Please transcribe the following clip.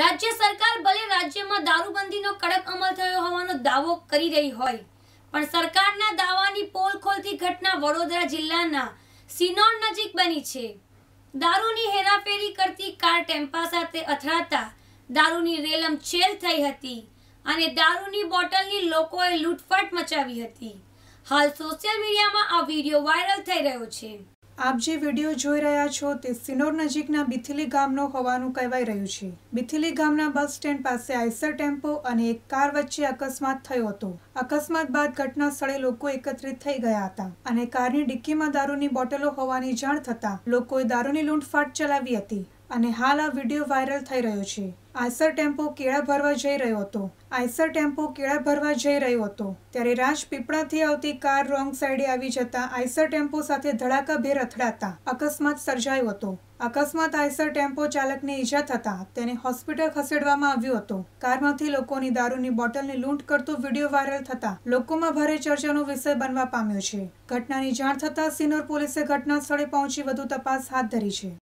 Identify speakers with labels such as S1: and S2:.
S1: રાજ્ય સરકાર ભલે રાજ્યમાં દારૂબંધીનો કડક અમલ થયો હોવાનો દાવો કરી રહી હોય પણ સરકારના દાવાની પોલ ખોલતી ઘટના વડોદરા જિલ્લાના સિનોર નજીક બની છે દારૂની હેરાફેરી કરતી કાર ટેમ્પા સાથે અથડાતા દારૂની રેલમ છેલ થઈ હતી અને દારૂની બોટલની લોકોએ લૂંટફાટ મચાવી હતી હાલ સોશિયલ મીડિયામાં આ વિડીયો વાયરલ થઈ રહ્યો છે
S2: આપ જે વિડીયો જોઈ રહ્યા છો તે સિનોર નજીકના બિથિલી ગામનો હોવાનું કહેવાઈ રહ્યું છે બિથિલી ગામના બસ સ્ટેન્ડ પાસે આઈસર ટેમ્પો અને એક કાર વચ્ચે અકસ્માત થયો હતો અકસ્માત બાદ ઘટના સ્થળે લોકો એકત્રિત થઈ ગયા હતા અને કારની ડિક્કીમાં દારૂની બોટલો હોવાની જાણ થતાં લોકોએ દારૂની લૂંટફાટ ચલાવી હતી અને હાલ આ વિડીયો વાયરલ થઈ રહ્યો છે આયસર ટેમ્પો કેળા ભરવા જઈ રહ્યો હતો આયસર ટેમ્પો કેળા ભરવા જઈ રહ્યો હતો ત્યારે રાજપીપળાથી આવતી કાર રોંગ સાઈડે આવી જતા આયસર ટેમ્પો સાથે ધડાકાભેર અથડાતા અકસ્માત સર્જાયો હતો અકસ્માત આયસર ટેમ્પો ચાલકને ઈજા થતા તેને હોસ્પિટલ ખસેડવામાં આવ્યો હતો કારમાંથી લોકોની દારૂની બોટલની લૂંટ કરતો વિડીયો વાયરલ થતા લોકોમાં ભારે ચર્ચાનો વિષય બનવા પામ્યો છે ઘટનાની જાણ થતાં સિનોર પોલીસે ઘટના સ્થળે પહોંચી વધુ તપાસ હાથ ધરી છે